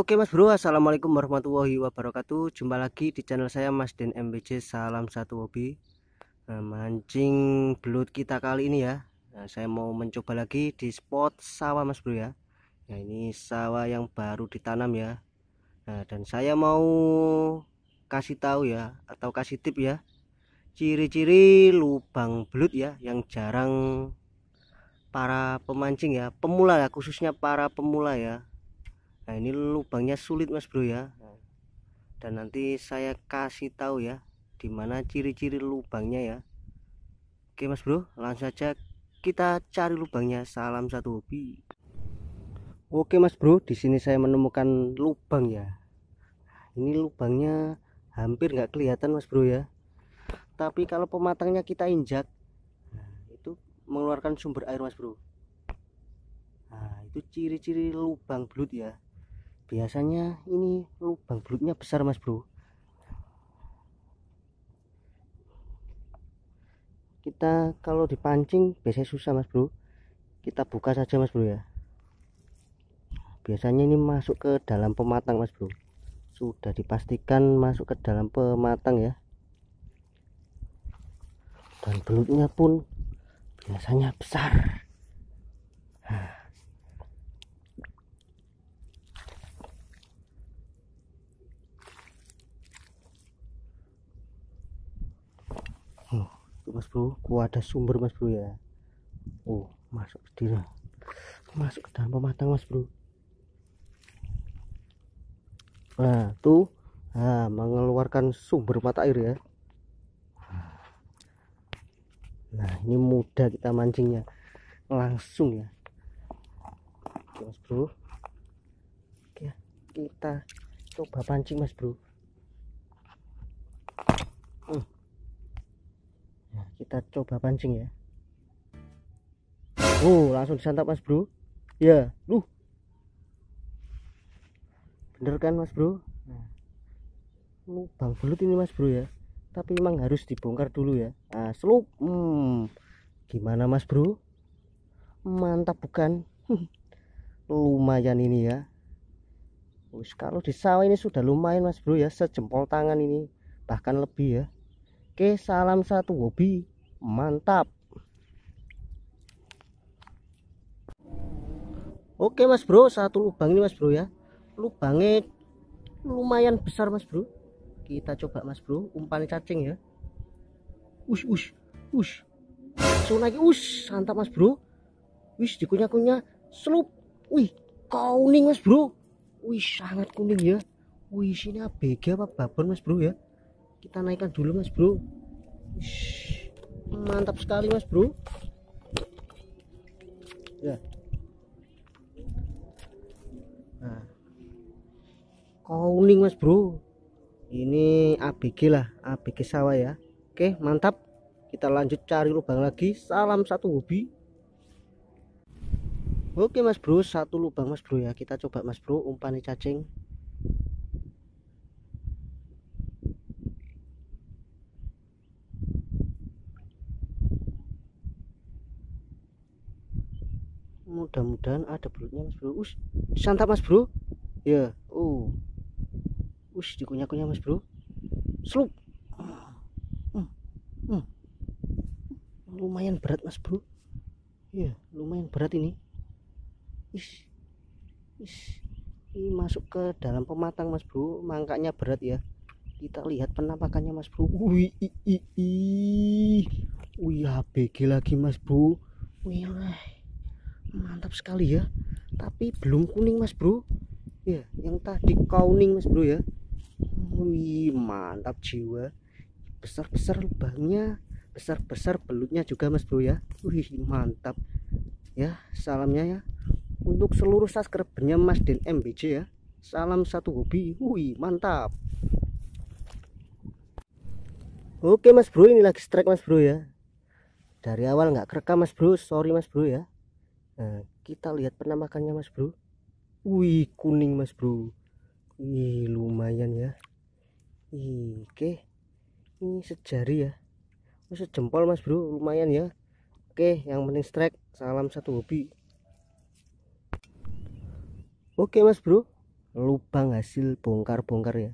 Oke mas bro assalamualaikum warahmatullahi wabarakatuh Jumpa lagi di channel saya mas Den MBC. Salam satu hobi nah, Mancing belut kita kali ini ya nah, Saya mau mencoba lagi di spot sawah mas bro ya Nah ini sawah yang baru ditanam ya Nah dan saya mau kasih tahu ya Atau kasih tip ya Ciri-ciri lubang belut ya Yang jarang para pemancing ya Pemula ya khususnya para pemula ya nah ini lubangnya sulit mas bro ya nah. dan nanti saya kasih tahu ya dimana ciri-ciri lubangnya ya oke mas bro langsung aja kita cari lubangnya salam satu hobi oke mas bro di sini saya menemukan lubang ya ini lubangnya hampir nggak kelihatan mas bro ya tapi kalau pematangnya kita injak nah, itu mengeluarkan sumber air mas bro nah itu ciri-ciri lubang belut ya biasanya ini lubang belutnya besar mas bro kita kalau dipancing biasanya susah mas bro kita buka saja mas bro ya biasanya ini masuk ke dalam pematang mas bro sudah dipastikan masuk ke dalam pematang ya dan belutnya pun biasanya besar nah. mas bro ku ada sumber mas bro ya oh masuk di masuk ke dalam pematang mas bro nah tuh nah, mengeluarkan sumber mata air ya nah ini mudah kita mancingnya langsung ya oke mas bro oke kita coba pancing mas bro hmm kita coba pancing ya oh langsung disantap mas bro ya lu bener kan mas bro lu nah. bang belut ini mas bro ya tapi memang harus dibongkar dulu ya nah, slow hmm. gimana mas bro mantap bukan hmm. lumayan ini ya us kalau di sawah ini sudah lumayan mas bro ya sejempol tangan ini bahkan lebih ya oke salam satu hobi mantap Oke mas bro satu lubang ini mas bro ya lubangnya lumayan besar mas bro kita coba mas bro umpan cacing ya Us us us, langsung lagi us santap mas bro wis dikunyah-kunyah selup wih kuning mas bro wih sangat kuning ya wih sini abg apa babon mas bro ya kita naikkan dulu mas bro wih mantap sekali mas bro ya nah kuning mas bro ini ABG lah ABG sawah ya oke mantap kita lanjut cari lubang lagi salam satu hobi oke mas bro satu lubang mas bro ya kita coba mas bro umpani cacing mudah-mudahan ada belutnya mas bro us santap mas bro ya yeah. uh oh. us dikunyah-kunyah mas bro slup hmm. Hmm. lumayan berat mas bro ya yeah, lumayan berat ini is is ini masuk ke dalam pematang mas bro mangkanya berat ya kita lihat penampakannya mas bro wih i, i, i. wih HBG lagi mas bro wih mantap sekali ya tapi belum kuning mas bro ya yang tadi kuning mas bro ya wih mantap jiwa besar-besar lubangnya besar-besar belutnya juga mas bro ya wih mantap ya salamnya ya untuk seluruh subscribernya mas dan mbc ya salam satu hobi wih mantap oke mas bro ini lagi strike mas bro ya dari awal nggak kerekam mas bro sorry mas bro ya Nah, kita lihat penampakannya Mas Bro. Wih, kuning Mas Bro. Wih, lumayan ya. Ih, oke. Ini sejari ya. ini sejempol Mas Bro, lumayan ya. Oke, yang penting strike. Salam satu hobi. Oke Mas Bro, lubang hasil bongkar-bongkar ya.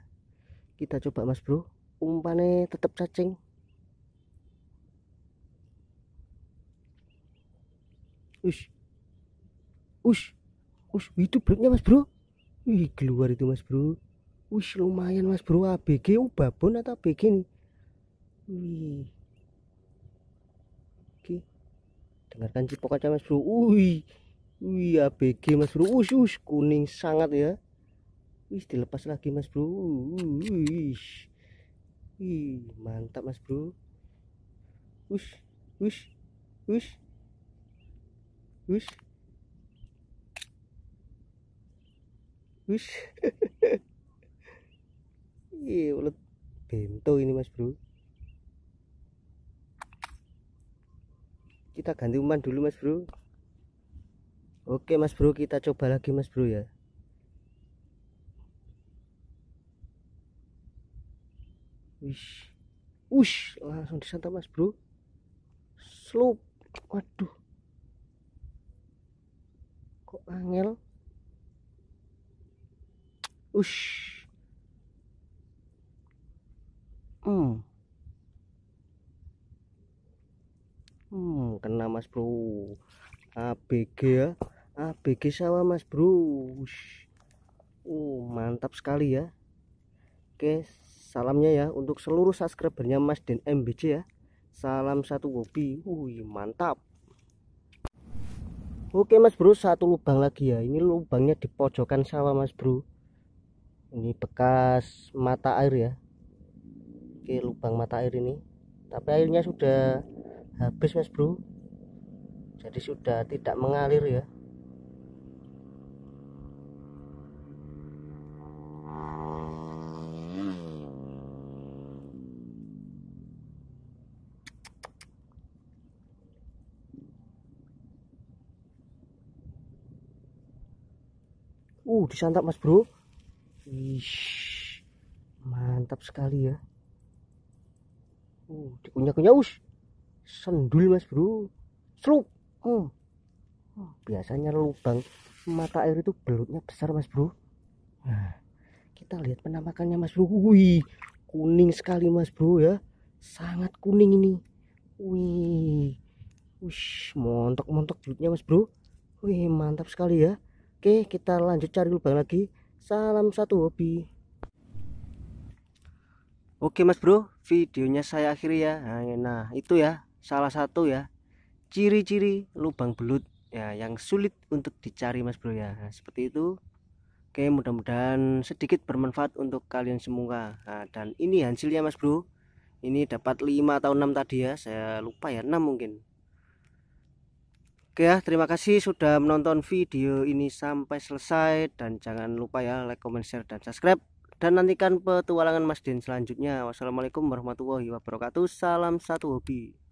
Kita coba Mas Bro, umpannya tetap cacing. Ush, us us itu beratnya mas bro. Wih keluar itu mas bro. us lumayan mas bro ABG ubah pun atau ABG nih. Wih. Oke. Dengarkan aja mas bro. Wih. Wih ABG mas bro. usus us kuning sangat ya. Wih dilepas lagi mas bro. Wih. Wih mantap mas bro. us us us us Wih. Iya, ulet bento ini Mas Bro. Kita ganti umpan dulu Mas Bro. Oke Mas Bro, kita coba lagi Mas Bro ya. Wih. Wih, langsung disantap Mas Bro. Slope. Waduh. Kok angel? Ush. Oh. Hmm, kena Mas Bro. ABG ya. ABG sawah Mas Bro. Ush. uh mantap sekali ya. Oke, salamnya ya untuk seluruh subscribernya Mas Den MBC ya. Salam satu kopi. Wih, mantap. Oke Mas Bro, satu lubang lagi ya. Ini lubangnya di pojokan sawah Mas Bro ini bekas mata air ya Oke lubang mata air ini tapi airnya sudah habis mas bro jadi sudah tidak mengalir ya Uh, disantap Mas Bro. Ish, mantap sekali ya. Uh, dikunyah-kunyah us. Sendul mas bro. Seluk. Hmm. hmm. Biasanya lubang mata air itu belutnya besar mas bro. Nah, kita lihat penampakannya mas bro. Wih, kuning sekali mas bro ya. Sangat kuning ini. Wih. ush, montok-montok belutnya mas bro. Wih, mantap sekali ya. Oke, kita lanjut cari lubang lagi. Salam satu hobi. Oke mas bro, videonya saya akhiri ya. Nah, nah itu ya, salah satu ya. Ciri-ciri lubang belut ya yang sulit untuk dicari mas bro ya. Nah, seperti itu. Oke mudah-mudahan sedikit bermanfaat untuk kalian semua. Nah, dan ini hasilnya mas bro. Ini dapat 5 atau 6 tadi ya, saya lupa ya 6 mungkin. Oke ya, terima kasih sudah menonton video ini sampai selesai dan jangan lupa ya like, comment, share dan subscribe dan nantikan petualangan Mas Din selanjutnya. Wassalamualaikum warahmatullahi wabarakatuh. Salam satu hobi.